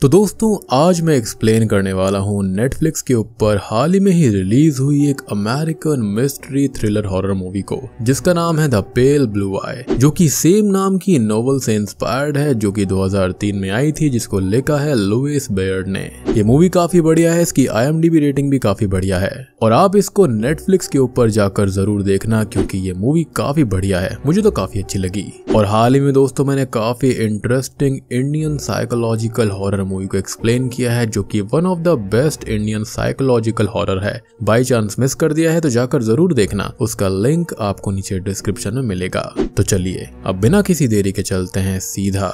तो दोस्तों आज मैं एक्सप्लेन करने वाला हूँ नेटफ्लिक्स के ऊपर हाल ही में ही रिलीज हुई एक American mystery thriller horror movie को जिसका नाम है द पेल ब्लू आई जो कि सेम नाम की नोवेल से इंस्पायर्ड है जो कि 2003 में आई थी जिसको लिखा है लुइस बेयर्ड ने ये मूवी काफी बढ़िया है इसकी आई रेटिंग भी काफी बढ़िया है और आप इसको नेटफ्लिक्स के ऊपर जाकर जरूर देखना क्योंकि ये मूवी काफी बढ़िया है मुझे तो काफी अच्छी लगी और हाल ही में दोस्तों मैंने काफी interesting Indian psychological horror movie को एक्सप्लेन किया है जो कि one of the best Indian psychological horror है बाई चांस मिस कर दिया है तो जाकर जरूर देखना उसका लिंक आपको नीचे डिस्क्रिप्शन में मिलेगा तो चलिए अब बिना किसी देरी के चलते हैं सीधा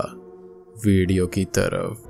वीडियो की तरफ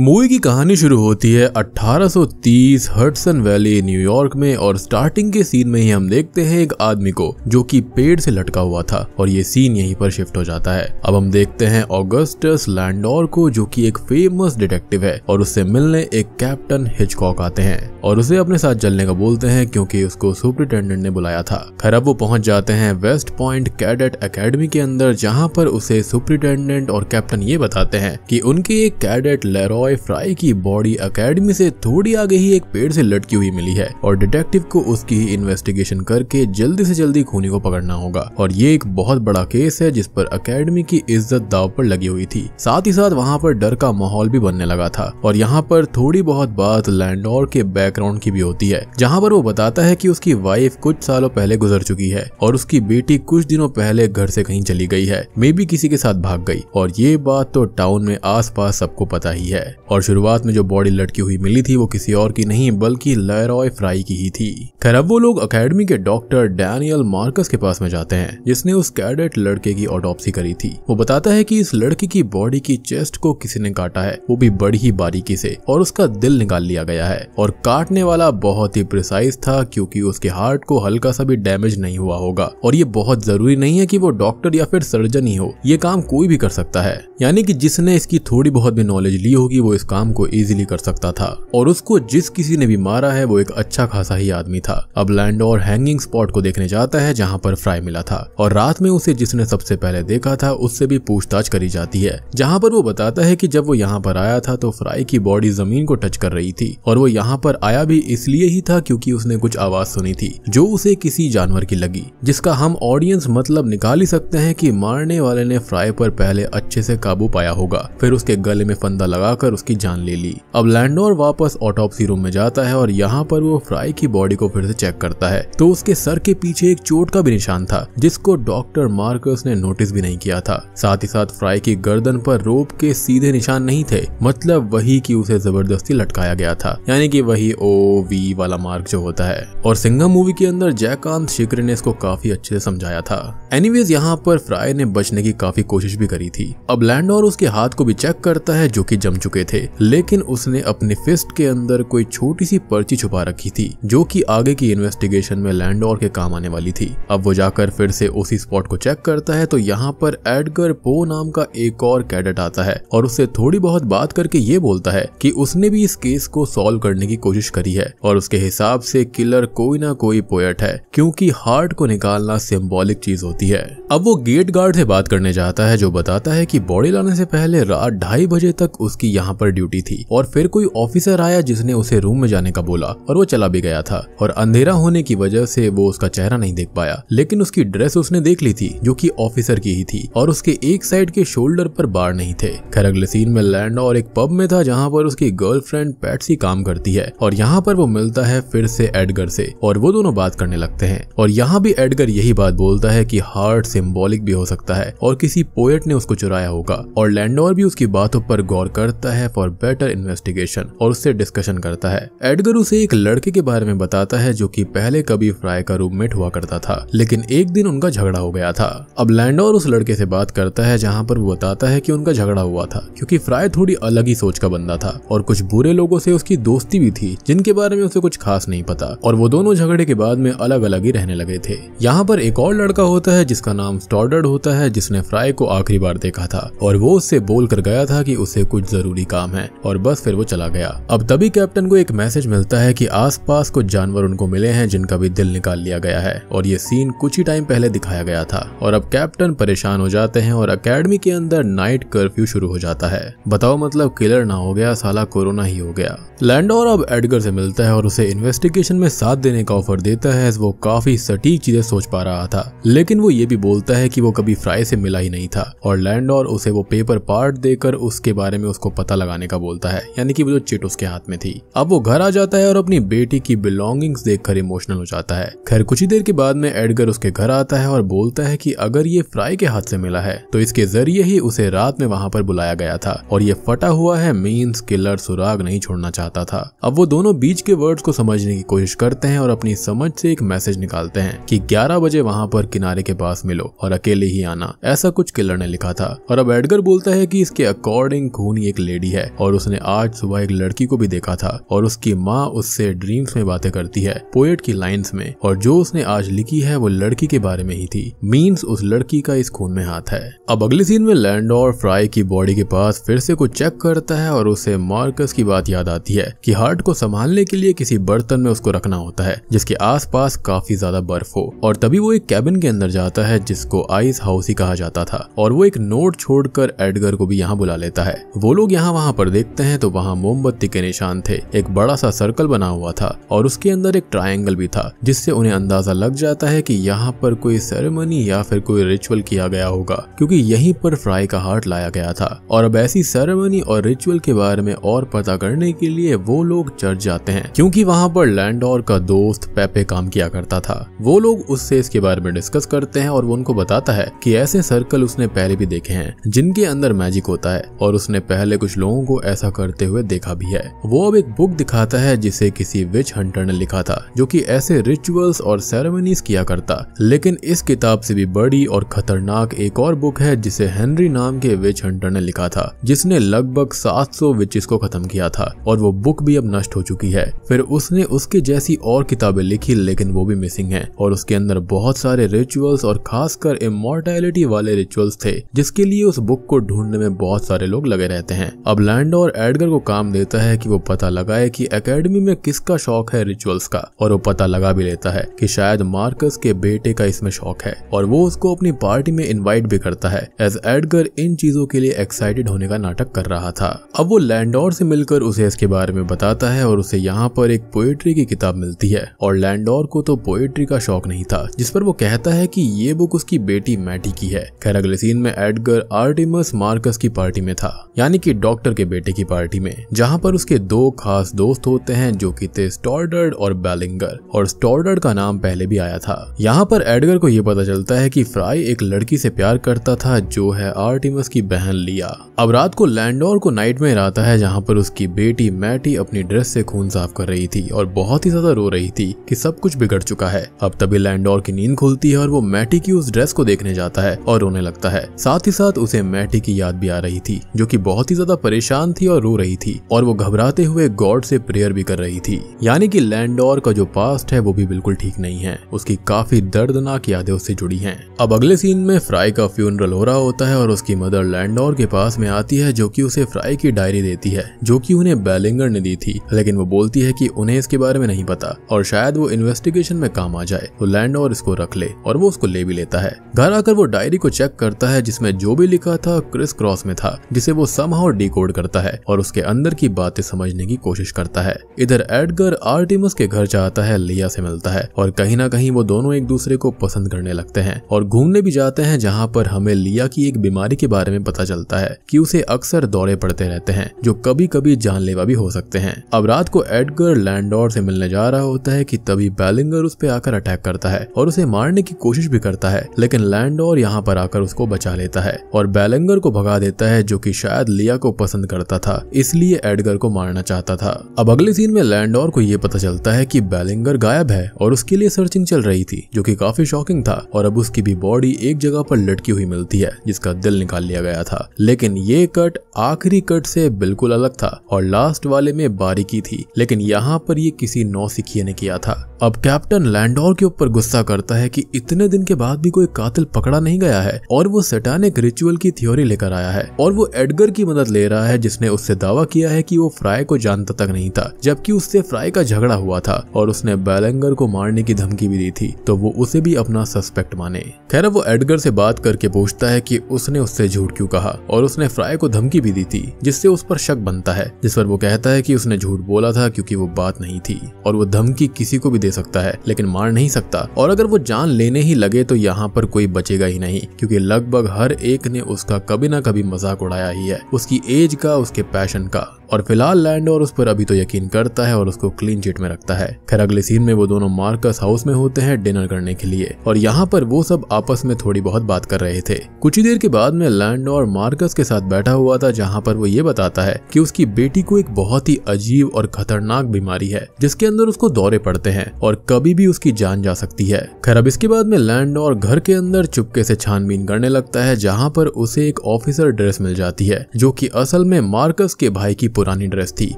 मूवी की कहानी शुरू होती है 1830 हटसन वैली न्यूयॉर्क में और स्टार्टिंग के सीन में ही हम देखते हैं एक आदमी को जो कि पेड़ से लटका हुआ था और ये सीन यहीं पर शिफ्ट हो जाता है अब हम देखते हैं ऑगस्टस लैंडोर को जो कि एक फेमस डिटेक्टिव है और उससे मिलने एक कैप्टन हिचकॉक आते हैं और उसे अपने साथ चलने का बोलते हैं क्योंकि उसको सुप्रिटेंडेंट ने बुलाया था खैर अब वो पहुंच जाते हैं वेस्ट पॉइंट कैडेट अकेडमी के अंदर जहाँ पर उसे सुप्रिटेंडेंट और कैप्टन ये बताते हैं की उनके एक कैडेट लेरॉय बॉय फ्राई की बॉडी अकेडमी से थोड़ी आगे ही एक पेड़ से लटकी हुई मिली है और डिटेक्टिव को उसकी ही इन्वेस्टिगेशन करके जल्दी से जल्दी खूनी को पकड़ना होगा और ये एक बहुत बड़ा केस है जिस पर अकेडमी की इज्जत दाव पर लगी हुई थी साथ ही साथ वहाँ पर डर का माहौल भी बनने लगा था और यहाँ पर थोड़ी बहुत बात लैंडोर के बैकग्राउंड की भी होती है जहाँ पर वो बताता है की उसकी वाइफ कुछ सालों पहले गुजर चुकी है और उसकी बेटी कुछ दिनों पहले घर से कहीं चली गई है मे बी किसी के साथ भाग गई और ये बात तो टाउन में आसपास सबको पता ही है है और शुरुआत में जो बॉडी लटकी हुई मिली थी वो किसी और की नहीं बल्कि लयरॉय फ्राई की ही थी खैर अब वो लोग अकेडमी के डॉक्टर डैनियल मार्कस के पास में जाते हैं जिसने उस कैडेट लड़के की ऑटोपसी करी थी वो बताता है कि इस लड़की की बॉडी की चेस्ट को किसी ने काटा है वो भी बड़ी ही बारीकी से और उसका दिल निकाल लिया गया है और काटने वाला बहुत ही प्रिसाइज था क्योंकि उसके हार्ट को हल्का सा भी डैमेज नहीं हुआ होगा और ये बहुत जरूरी नहीं है कि वो डॉक्टर या फिर सर्जन ही हो ये काम कोई भी कर सकता है यानी कि जिसने इसकी थोड़ी बहुत भी नॉलेज ली होगी वो इस काम को इजीली कर सकता था और उसको जिस किसी ने भी मारा है वो एक अच्छा खासा ही आदमी था अब लैंडोर हैंगिंग स्पॉट को देखने जाता है जहाँ पर फ्राई मिला था और रात में उसे जिसने सबसे पहले देखा था उससे भी पूछताछ करी जाती है जहाँ पर वो बताता है की जब वो यहाँ पर आया था तो फ्राई की बॉडी जमीन को टच कर रही थी और वो यहाँ पर आया भी इसलिए ही था क्यूँकी उसने कुछ आवाज सुनी थी जो उसे किसी जानवर की लगी जिसका हम ऑडियंस मतलब निकाल ही सकते हैं कि मारने वाले ने फ्राई पर पहले अच्छे से काबू पाया होगा फिर उसके गले में फंदा लगाकर कर उसकी जान ले ली अब लैंडोर वापस ऑटोपसी रूम में जाता है और यहाँ पर वो फ्राई की बॉडी को फिर से चेक करता है तो उसके सर के पीछे एक चोट का भी निशान था जिसको डॉक्टर मार्कस ने नोटिस भी नहीं किया था साथ ही साथ फ्राई की गर्दन पर रोप के सीधे निशान नहीं थे मतलब वही की उसे जबरदस्ती लटकाया गया था यानी की वही ओ वी वाला मार्ग जो होता है और सिंघम मूवी के अंदर जयकांत शिकरे ने इसको काफी अच्छे से समझाया था एनीवेज यहाँ पर फ्राई ने बचने की काफी कोशिश भी करी थी अब लैंडोर उसके हाथ को भी चेक करता है जो कि जम चुके चुके थे लेकिन उसने अपने फिस्ट के अंदर कोई छोटी सी पर्ची छुपा रखी थी जो कि आगे की इन्वेस्टिगेशन में लैंडोर के काम आने वाली थी अब वो जाकर फिर से उसी स्पॉट को चेक करता है तो यहाँ पर एडगर पो नाम का एक और कैडेट आता है और उससे थोड़ी बहुत बात करके ये बोलता है कि उसने भी इस केस को सॉल्व करने की कोशिश करी है और उसके हिसाब से किलर कोई ना कोई पोएट है क्योंकि हार्ट को निकालना सिंबॉलिक चीज होती है अब वो गेट गार्ड से बात करने जाता है जो बताता है कि बॉडी लाने से पहले रात ढाई बजे तक उसकी यहाँ यहाँ पर ड्यूटी थी और फिर कोई ऑफिसर आया जिसने उसे रूम में जाने का बोला और वो चला भी गया था और अंधेरा होने की वजह से वो उसका चेहरा नहीं देख पाया लेकिन उसकी ड्रेस उसने देख ली थी जो की ऑफिसर की ही थी और उसके एक साइड के शोल्डर पर बाढ़ नहीं थे अगले सीन में लैंड और एक पब में था जहाँ पर उसकी गर्लफ्रेंड पैटसी काम करती है और यहाँ पर वो मिलता है फिर से एडगर से और वो दोनों बात करने लगते हैं और यहाँ भी एडगर यही बात बोलता है कि हार्ट सिंबॉलिक भी हो सकता है और किसी पोएट ने उसको चुराया होगा और लैंडोर भी उसकी बातों पर गौर करता है है फॉर बेटर इन्वेस्टिगेशन और उससे डिस्कशन करता है एडगर उसे एक लड़के के बारे में बताता है जो की पहले कभी फ्राई का रूममेट हुआ करता था लेकिन एक दिन उनका झगड़ा हो गया था अब लैंडोर उस लड़के से बात करता है जहाँ पर वो बताता है की उनका झगड़ा हुआ था क्यूँकी फ्राई थोड़ी अलग ही सोच का बंदा था और कुछ बुरे लोगों से उसकी दोस्ती भी थी जिनके बारे में उसे कुछ खास नहीं पता और वो दोनों झगड़े के बाद में अलग अलग ही रहने लगे थे यहाँ पर एक और लड़का होता है जिसका नाम स्टॉर्डर्ड होता है जिसने फ्राई को आखिरी बार देखा था और वो उससे बोल कर गया था कि उसे कुछ जरूरी काम है और बस फिर वो चला गया अब तभी कैप्टन को एक मैसेज मिलता है कि आसपास कुछ जानवर उनको मिले हैं जिनका भी दिल निकाल लिया गया है और ये सीन कुछ ही टाइम पहले दिखाया गया था और अब कैप्टन परेशान हो जाते हैं और अकेडमी के अंदर नाइट कर्फ्यू शुरू हो जाता है बताओ मतलब किलर ना हो गया साला कोरोना ही हो गया लैंडोर अब एडगर से मिलता है और उसे इन्वेस्टिगेशन में साथ देने का ऑफर देता है वो काफी सटीक चीजें सोच पा रहा था लेकिन वो ये भी बोलता है कि वो कभी फ्राई से मिला ही नहीं था और लैंडोर उसे वो पेपर पार्ट देकर उसके बारे में उसको पता लगाने का बोलता है यानी कि वो जो चिट उसके हाथ में थी अब वो घर आ जाता है और अपनी बेटी की देख देखकर इमोशनल हो जाता है खैर कुछ ही देर के बाद में एडगर उसके घर आता है और बोलता है की अगर ये फ्राई के हाथ से मिला है तो इसके जरिए ही उसे रात में वहां पर बुलाया गया था और ये फटा हुआ है मीन किलर सुराग नहीं छोड़ना चाहता था अब वो दोनों बीच के वर्ड्स को समझने की कोशिश करते हैं और अपनी समझ से एक मैसेज निकालते हैं कि 11 बजे वहां पर किनारे के पास मिलो और अकेले ही आना ऐसा कुछ किलर ने लिखा था और अब एडगर बोलता है कि इसके अकॉर्डिंग खूनी एक लेडी लेडी है और उसने आज सुबह एक लड़की को भी देखा था और उसकी माँ उससे ड्रीम्स में बातें करती है पोएट की लाइन्स में और जो उसने आज लिखी है वो लड़की के बारे में ही थी मीन्स उस लड़की का इस खून में हाथ है अब अगले सीन में लैंडोर फ्राई की बॉडी के पास फिर से कुछ चेक करता है और उसे मार्कस की बात याद आती है कि हार्ट को संभालने के लिए किसी बर्तन में उसको रखना होता है जिसके आसपास काफी ज्यादा बर्फ हो और तभी वो एक कैबिन के अंदर जाता है जिसको आइस हाउस ही कहा जाता था और वो एक नोट छोड़कर एडगर को भी यहाँ बुला लेता है वो लोग यहाँ जहाँ वहाँ पर देखते हैं तो वहाँ मोमबत्ती के निशान थे एक बड़ा सा सर्कल बना हुआ था और उसके अंदर एक ट्रायंगल भी था जिससे उन्हें अंदाजा लग जाता है कि यहाँ पर कोई सेरेमनी या फिर कोई रिचुअल किया गया होगा क्योंकि यहीं पर फ्राई का हार्ट लाया गया था और अब ऐसी सेरेमनी और रिचुअल के बारे में और पता करने के लिए वो लोग चर्च जाते हैं क्योंकि वहाँ पर लैंडोर का दोस्त पेपे काम किया करता था वो लोग उससे इसके बारे में डिस्कस करते हैं और वो उनको बताता है कि ऐसे सर्कल उसने पहले भी देखे हैं जिनके अंदर मैजिक होता है और उसने पहले कुछ लोगों को ऐसा करते हुए देखा भी है वो अब एक बुक दिखाता है जिसे किसी विच हंटर ने लिखा था जो कि ऐसे रिचुअल्स और सेरेमनीज किया करता लेकिन इस किताब से भी बड़ी और खतरनाक एक और बुक है जिसे हेनरी नाम के विच हंटर ने लिखा था जिसने लगभग 700 सौ विचिस को खत्म किया था और वो बुक भी अब नष्ट हो चुकी है फिर उसने उसके जैसी और किताबें लिखी लेकिन वो भी मिसिंग है और उसके अंदर बहुत सारे रिचुअल्स और खासकर इमोर्टैलिटी वाले रिचुअल्स थे जिसके लिए उस बुक को ढूंढने में बहुत सारे लोग लगे रहते हैं अब लैंडो और एडगर को काम देता है कि वो पता लगाए कि एकेडमी में किसका शौक है रिचुअल्स का और वो पता लगा भी लेता है कि शायद मार्कस के बेटे का इसमें शौक है और वो उसको अपनी पार्टी में इनवाइट भी करता है एज एडगर इन चीजों के लिए एक्साइटेड होने का नाटक कर रहा था अब वो लैंडोर से मिलकर उसे इसके बारे में बताता है और उसे यहाँ पर एक पोएट्री की किताब मिलती है और लैंडोर को तो पोएट्री का शौक नहीं था जिस पर वो कहता है की ये बुक उसकी बेटी मैटी की है खैर अगले सीन में एडगर आर्टिमस मार्कस की पार्टी में था यानी की डॉक्टर डॉक्टर के बेटे की पार्टी में जहां पर उसके दो खास दोस्त होते हैं जो कि थे स्टॉर्डर्ड और बैलिंगर और स्टॉर्डर्ड का नाम पहले भी आया था यहाँ पर एडगर को यह पता चलता है कि फ्राई एक लड़की से प्यार करता था जो है आर्टिमस की बहन लिया अब रात को लैंडोर को नाइट में आता है जहाँ पर उसकी बेटी मैटी अपनी ड्रेस से खून साफ कर रही थी और बहुत ही ज्यादा रो रही थी कि सब कुछ बिगड़ चुका है अब तभी लैंडोर की नींद खुलती है और वो मैटी की उस ड्रेस को देखने जाता है और रोने लगता है साथ ही साथ उसे मैटी की याद भी आ रही थी जो की बहुत ही ज्यादा परेशान थी और रो रही थी और वो घबराते हुए गॉड से प्रेयर भी कर रही थी यानी कि लैंडोर का जो पास्ट है वो भी बिल्कुल ठीक नहीं है उसकी काफी दर्दनाक यादें उससे जुड़ी हैं अब अगले सीन में फ्राई का फ्यूनरल हो रहा होता है और उसकी मदर लैंडोर के पास में आती है जो की उसे फ्राई की डायरी देती है जो की उन्हें बैलिंगर ने दी थी लेकिन वो बोलती है की उन्हें इसके बारे में नहीं पता और शायद वो इन्वेस्टिगेशन में काम आ जाए तो लैंडोर इसको रख ले और वो उसको ले भी लेता है घर आकर वो डायरी को चेक करता है जिसमें जो भी लिखा था क्रिस क्रॉस में था जिसे वो समहा डी डिकोड करता है और उसके अंदर की बातें समझने की कोशिश करता है इधर एडगर आर्टिमस के घर जाता है लिया से मिलता है और कहीं ना कहीं वो दोनों एक दूसरे को पसंद करने लगते हैं और घूमने भी जाते हैं जहाँ पर हमें लिया की एक बीमारी के बारे में पता चलता है की उसे अक्सर दौरे पड़ते रहते हैं जो कभी कभी जानलेवा भी हो सकते हैं अब रात को एडगर लैंडोर से मिलने जा रहा होता है की तभी बैलिंगर उस पर आकर अटैक करता है और उसे मारने की कोशिश भी करता है लेकिन लैंडोर यहाँ पर आकर उसको बचा लेता है और बैलिंगर को भगा देता है जो की शायद लिया को पसंद करता था इसलिए एडगर को मारना चाहता था अब अगले सीन में लैंडोर को यह पता चलता है कि बैलिंगर गायब है और उसके लिए सर्चिंग चल रही थी जो कि काफी शॉकिंग था और अब उसकी भी बॉडी एक जगह पर लटकी हुई मिलती है जिसका दिल निकाल लिया गया था लेकिन ये कट आखिरी कट से बिल्कुल अलग था और लास्ट वाले में बारीकी थी लेकिन यहाँ पर ये किसी सिखिए ने किया था अब कैप्टन लैंडोर के ऊपर गुस्सा करता है कि इतने दिन के बाद भी कोई कातिल पकड़ा नहीं गया है और वो सेटानिक रिचुअल की थ्योरी लेकर आया है और वो एडगर की मदद ले रहा रहा है जिसने उससे दावा किया है कि वो फ्राई को जानता तक नहीं था जबकि उससे फ्राई का झगड़ा हुआ था और उसने बैलेंगर को मारने की धमकी भी दी थी तो वो उसे भी अपना सस्पेक्ट माने खैर वो एडगर से बात करके पूछता है कि उसने उससे झूठ क्यों कहा और उसने फ्राई को धमकी भी दी थी जिससे उस पर शक बनता है जिस पर वो कहता है कि उसने झूठ बोला था क्योंकि वो बात नहीं थी और वो धमकी किसी को भी दे सकता है लेकिन मार नहीं सकता और अगर वो जान लेने ही लगे तो यहाँ पर कोई बचेगा ही नहीं क्योंकि लगभग हर एक ने उसका कभी ना कभी मजाक उड़ाया ही है उसकी एज का उसके पैशन का और फिलहाल और उस पर अभी तो यकीन करता है और उसको क्लीन चिट में रखता है फिर अगले सीन में वो दोनों मार्कस हाउस में होते हैं डिनर करने के लिए और यहाँ पर वो सब आपस में थोड़ी बहुत बात कर रहे थे कुछ ही देर के बाद में और मार्कस के साथ बैठा हुआ था जहाँ पर वो ये बताता है की उसकी बेटी को एक बहुत ही अजीब और खतरनाक बीमारी है जिसके अंदर उसको दौरे पड़ते हैं और कभी भी उसकी जान जा सकती है खैर अब इसके बाद में और घर के अंदर चुपके से छानबीन करने लगता है जहाँ पर उसे एक ऑफिसर ड्रेस मिल जाती है जो की असल में मार्कस के भाई की पुरानी ड्रेस थी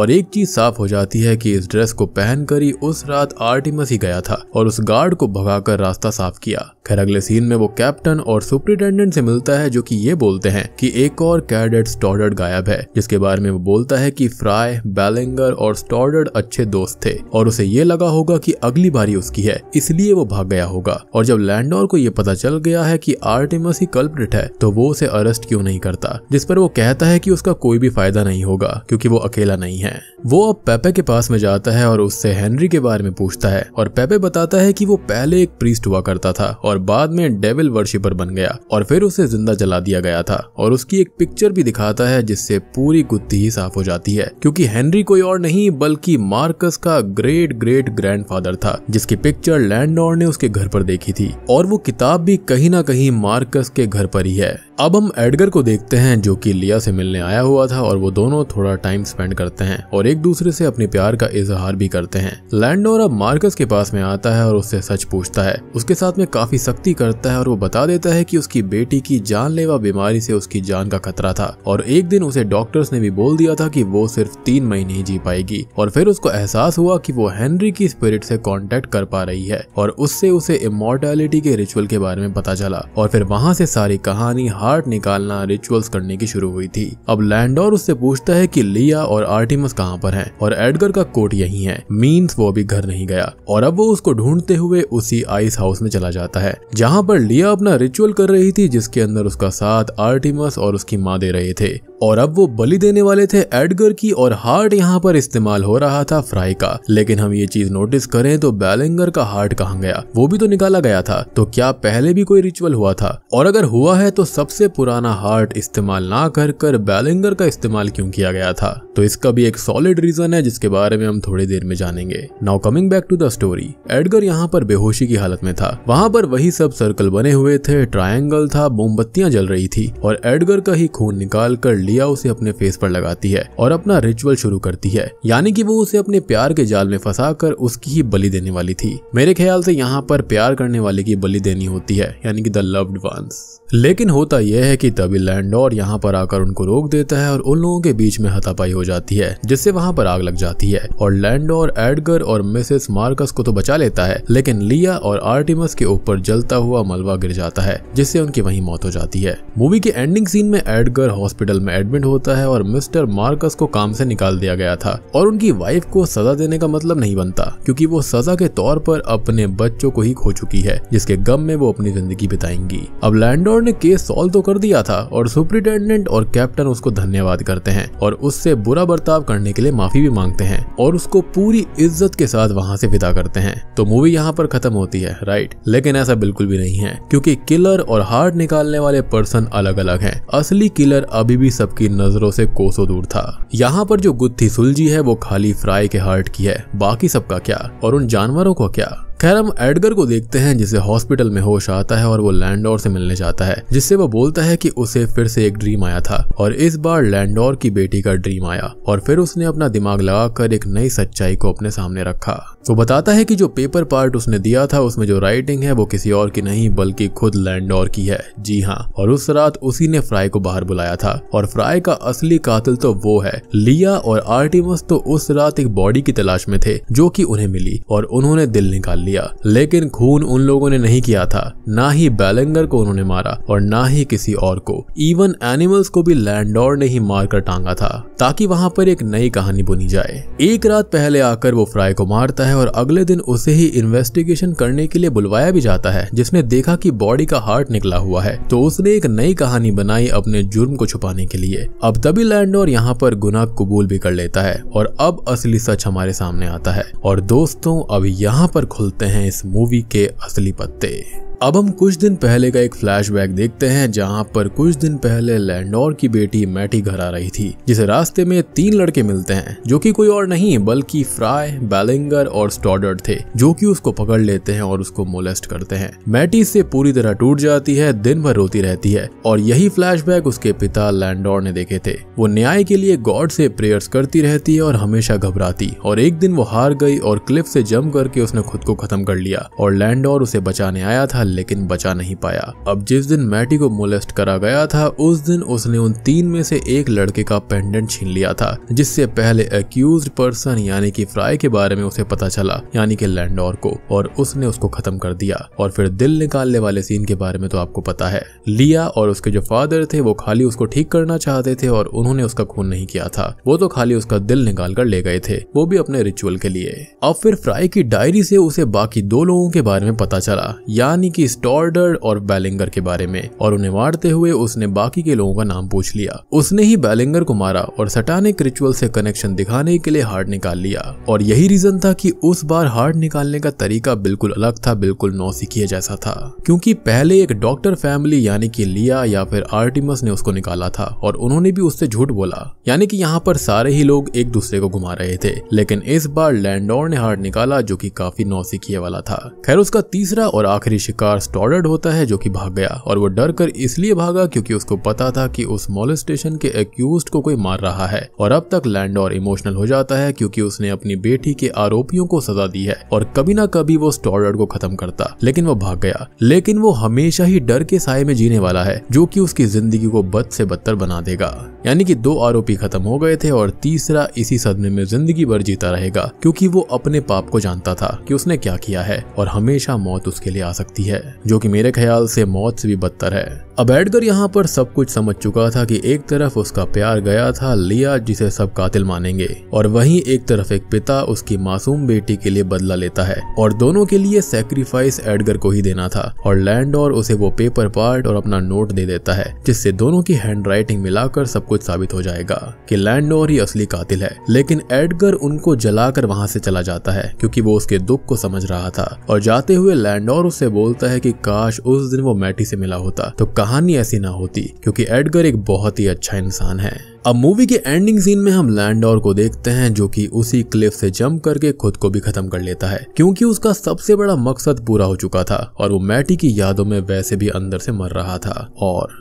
और एक चीज साफ हो जाती है कि इस ड्रेस को पहन कर ही उस रात आर्टिमस ही गया था और उस गार्ड को भगाकर रास्ता साफ किया खैर अगले सीन में वो कैप्टन और सुप्रिंटेंडेंट से मिलता है जो कि ये बोलते हैं कि एक और कैडेट स्टॉर्डर्ड गायब है जिसके बारे में वो बोलता है कि फ्राई बैलेंगर और स्टॉर्डर्ड अच्छे दोस्त थे और उसे ये लगा होगा कि अगली बारी उसकी है इसलिए वो भाग गया होगा और जब लैंडोर को ये पता चल गया है कि आर्टिमस ही कल्प्रिट है तो वो उसे अरेस्ट क्यों नहीं करता जिस पर वो कहता है कि उसका इसका कोई भी फायदा नहीं होगा क्योंकि वो अकेला नहीं है वो अब पेपे के पास में जाता है और उससे हेनरी के बारे में पूछता है और पेपे बताता है कि वो पहले एक प्रीस्ट हुआ करता था और बाद में डेविल वर्शिपर बन गया और फिर उसे जिंदा जला दिया गया था और उसकी एक पिक्चर भी दिखाता है जिससे पूरी गुत्ती ही साफ हो जाती है क्योंकि हेनरी कोई और नहीं बल्कि मार्कस का ग्रेट ग्रेट ग्रैंडफादर था जिसकी पिक्चर लैंडोर ने उसके घर पर देखी थी और वो किताब भी कहीं ना कहीं मार्कस के घर पर ही है अब हम एडगर को देखते हैं जो कि लिया से मिलने आया आया हुआ था और वो दोनों थोड़ा टाइम स्पेंड करते हैं और एक दूसरे से अपने प्यार का इजहार भी करते हैं लैंडोर अब मार्कस के पास में आता है और उससे सच पूछता है उसके साथ में काफी सख्ती करता है और वो बता देता है की उसकी बेटी की जानलेवा बीमारी से उसकी जान का खतरा था और एक दिन उसे डॉक्टर्स ने भी बोल दिया था की वो सिर्फ तीन महीने ही जी पाएगी और फिर उसको एहसास हुआ की वो हेनरी की स्पिरिट से कॉन्टेक्ट कर पा रही है और उससे उसे इमोर्टैलिटी के रिचुअल के बारे में पता चला और फिर वहाँ से सारी कहानी हार्ट निकालना रिचुअल्स करने की शुरू हुई थी अब लैंडोर उससे पूछता है कि लिया और आर्टिमस कहाँ पर हैं और एडगर का कोट यही है मीन्स वो अभी घर नहीं गया और अब वो उसको ढूंढते हुए उसी आइस हाउस में चला जाता है जहाँ पर लिया अपना रिचुअल कर रही थी जिसके अंदर उसका साथ आर्टिमस और उसकी माँ दे रहे थे और अब वो बलि देने वाले थे एडगर की और हार्ट यहाँ पर इस्तेमाल हो रहा था फ्राई का लेकिन हम ये चीज नोटिस करें तो बैलेंगर का हार्ट कहाँ गया वो भी तो निकाला गया था तो क्या पहले भी कोई रिचुअल हुआ था और अगर हुआ है तो सबसे पुराना हार्ट इस्तेमाल ना कर कर बैलेंगर फिंगर का इस्तेमाल क्यों किया गया था तो इसका भी एक सॉलिड रीजन है जिसके बारे में हम थोड़ी देर में जानेंगे now coming back to the story Edgar यहाँ पर बेहोशी की हालत में था वहाँ पर वही सब सर्कल बने हुए थे ट्रायंगल था मोमबत्तियां जल रही थी और एडगर का ही खून निकाल कर लिया उसे अपने फेस पर लगाती है और अपना रिचुअल शुरू करती है यानी कि वो उसे अपने प्यार के जाल में फंसा कर उसकी ही बलि देने वाली थी मेरे ख्याल से यहाँ पर प्यार करने वाले की बलि देनी होती है यानी कि द लव्ड वंस लेकिन होता यह है कि तभी लैंडोर यहाँ पर आकर उनको रोक देते लेता है और उन लोगों के बीच में हथापाई हो जाती है जिससे वहाँ पर आग लग जाती है और लैंडो और एडगर और मिसेस मार्कस को तो बचा लेता है लेकिन लिया और आर्टिमस के ऊपर जलता हुआ मलबा गिर जाता है जिससे उनकी वही मौत हो जाती है मूवी के एंडिंग सीन में एडगर हॉस्पिटल में एडमिट होता है और मिस्टर मार्कस को काम से निकाल दिया गया था और उनकी वाइफ को सजा देने का मतलब नहीं बनता क्योंकि वो सजा के तौर पर अपने बच्चों को ही खो चुकी है जिसके गम में वो अपनी जिंदगी बिताएंगी अब लैंडोर ने केस सॉल्व तो कर दिया था और सुप्रिंटेंडेंट और कैप्टन उसको धन्यवाद करते हैं और उससे बुरा बर्ताव करने के लिए माफी भी मांगते हैं और उसको पूरी इज्जत के साथ वहाँ से विदा करते हैं तो मूवी यहाँ पर खत्म होती है राइट लेकिन ऐसा बिल्कुल भी नहीं है क्योंकि किलर और हार्ट निकालने वाले पर्सन अलग अलग हैं असली किलर अभी भी सबकी नजरों से कोसों दूर था यहाँ पर जो गुत्थी सुलझी है वो खाली फ्राई के हार्ट की है बाकी सबका क्या और उन जानवरों को क्या खैर हम एडगर को देखते हैं जिसे हॉस्पिटल में होश आता है और वो लैंडोर से मिलने जाता है जिससे वो बोलता है कि उसे फिर से एक ड्रीम आया था और इस बार लैंडोर की बेटी का ड्रीम आया और फिर उसने अपना दिमाग लगाकर एक नई सच्चाई को अपने सामने रखा वो बताता है कि जो पेपर पार्ट उसने दिया था उसमें जो राइटिंग है वो किसी और की नहीं बल्कि खुद लैंडोर की है जी हाँ और उस रात उसी ने फ्राई को बाहर बुलाया था और फ्राई का असली कातिल तो वो है लिया और आर्टिमस तो उस रात एक बॉडी की तलाश में थे जो की उन्हें मिली और उन्होंने दिल निकाल लिया लेकिन खून उन लोगों ने नहीं किया था ना ही बैलेंगर को उन्होंने मारा और ना ही किसी और को इवन एनिमल्स को भी लैंडोर ने ही मारकर टांगा था ताकि वहां पर एक नई कहानी बुनी जाए एक रात पहले आकर वो फ्राई को मारता है और अगले दिन उसे ही इन्वेस्टिगेशन करने के लिए बुलवाया भी जाता है जिसने देखा कि बॉडी का हार्ट निकला हुआ है तो उसने एक नई कहानी बनाई अपने जुर्म को छुपाने के लिए अब तभी लैंडोर यहाँ पर गुना कबूल भी कर लेता है और अब असली सच हमारे सामने आता है और दोस्तों अब यहाँ पर खुलते हैं इस मूवी के असली पत्ते अब हम कुछ दिन पहले का एक फ्लैशबैक देखते हैं जहां पर कुछ दिन पहले लैंडोर की बेटी मैटी घर आ रही थी जिसे रास्ते में तीन लड़के मिलते हैं जो कि कोई और नहीं बल्कि फ्राय बैलिंगर और स्टॉडर्ड थे जो कि उसको पकड़ लेते हैं और उसको मोलेस्ट करते हैं मैटी से पूरी तरह टूट जाती है दिन भर रोती रहती है और यही फ्लैश उसके पिता लैंडोर ने देखे थे वो न्याय के लिए गॉड से प्रेयर्स करती रहती है और हमेशा घबराती और एक दिन वो हार गई और क्लिफ से जम करके उसने खुद को खत्म कर लिया और लैंडोर उसे बचाने आया था लेकिन बचा नहीं पाया अब जिस दिन मैटी को मोलेस्ट करा गया था उस दिन उसने उन तीन में से एक लड़के का पेंडेंट छीन लिया था जिससे पहले अक्यूज पर्सन यानी कि फ्राई के बारे में उसे पता चला यानी कि लैंडोर को और उसने उसको खत्म कर दिया और फिर दिल निकालने वाले सीन के बारे में तो आपको पता है लिया और उसके जो फादर थे वो खाली उसको ठीक करना चाहते थे और उन्होंने उसका खून नहीं किया था वो तो खाली उसका दिल निकाल कर ले गए थे वो भी अपने रिचुअल के लिए अब फिर फ्राई की डायरी से उसे बाकी दो लोगों के बारे में पता चला यानी कि स्टॉर्डर और बैलिंगर के बारे में और उन्हें मारते हुए उसने बाकी के लोगों का नाम पूछ लिया उसने ही बैलिंगर को मारा और सटानिक रिचुअल से कनेक्शन दिखाने के लिए हार्ड निकाल लिया और यही रीजन था कि उस बार हार्ड निकालने का तरीका बिल्कुल अलग था बिल्कुल नौसिखिए जैसा था क्योंकि पहले एक डॉक्टर फैमिली यानी कि लिया या फिर आर्टिमस ने उसको निकाला था और उन्होंने भी उससे झूठ बोला यानी कि यहाँ पर सारे ही लोग एक दूसरे को घुमा रहे थे लेकिन इस बार लैंडोर ने हार्ड निकाला जो की काफी नौसिखिए वाला था खैर उसका तीसरा और आखिरी शिकार प्रकार स्टॉडर्ड होता है जो कि भाग गया और वो डर कर इसलिए भागा क्योंकि उसको पता था कि उस स्टेशन के एक्यूज को कोई मार रहा है और अब तक लैंड और इमोशनल हो जाता है क्योंकि उसने अपनी बेटी के आरोपियों को सजा दी है और कभी ना कभी वो स्टॉडर्ड को खत्म करता लेकिन वो भाग गया लेकिन वो हमेशा ही डर के साय में जीने वाला है जो की उसकी जिंदगी को बद से बदतर बना देगा यानी कि दो आरोपी खत्म हो गए थे और तीसरा इसी सदमे में जिंदगी भर जीता रहेगा क्योंकि वो अपने पाप को जानता था कि उसने क्या किया है और हमेशा मौत उसके लिए आ सकती है है जो कि मेरे ख्याल से मौत से भी बदतर है अब एडगर यहाँ पर सब कुछ समझ चुका था कि एक तरफ उसका प्यार गया था लिया जिसे सब कातिल मानेंगे और वहीं एक तरफ एक पिता उसकी मासूम बेटी के लिए बदला लेता है और दोनों के लिए सेक्रीफाइस एडगर को ही देना था और लैंड और उसे वो पेपर पार्ट और अपना नोट दे देता है जिससे दोनों की हैंड राइटिंग मिलाकर सब कुछ साबित हो जाएगा कि लैंडोर ही असली कातिल है लेकिन एडगर उनको जलाकर वहां से चला जाता है क्योंकि वो उसके दुख को समझ रहा था और जाते हुए लैंडोर उसे बोलता कहता है कि काश उस दिन वो मैटी से मिला होता तो कहानी ऐसी ना होती क्योंकि एडगर एक बहुत ही अच्छा इंसान है अब मूवी के एंडिंग सीन में हम लैंडोर को देखते हैं जो कि उसी क्लिफ से जंप करके खुद को भी खत्म कर लेता है क्योंकि उसका सबसे बड़ा मकसद पूरा हो चुका था और वो मैटी की यादों में वैसे भी अंदर से मर रहा था और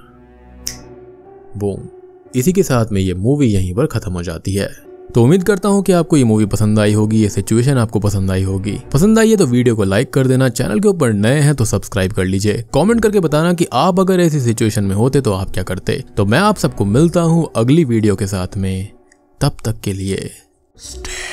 बूम इसी के साथ में ये मूवी यहीं पर खत्म हो जाती है तो उम्मीद करता हूँ कि आपको ये मूवी पसंद आई होगी ये सिचुएशन आपको पसंद आई होगी पसंद आई है तो वीडियो को लाइक कर देना चैनल के ऊपर नए हैं तो सब्सक्राइब कर लीजिए कमेंट करके बताना कि आप अगर ऐसी सिचुएशन में होते तो आप क्या करते तो मैं आप सबको मिलता हूँ अगली वीडियो के साथ में तब तक के लिए Stay.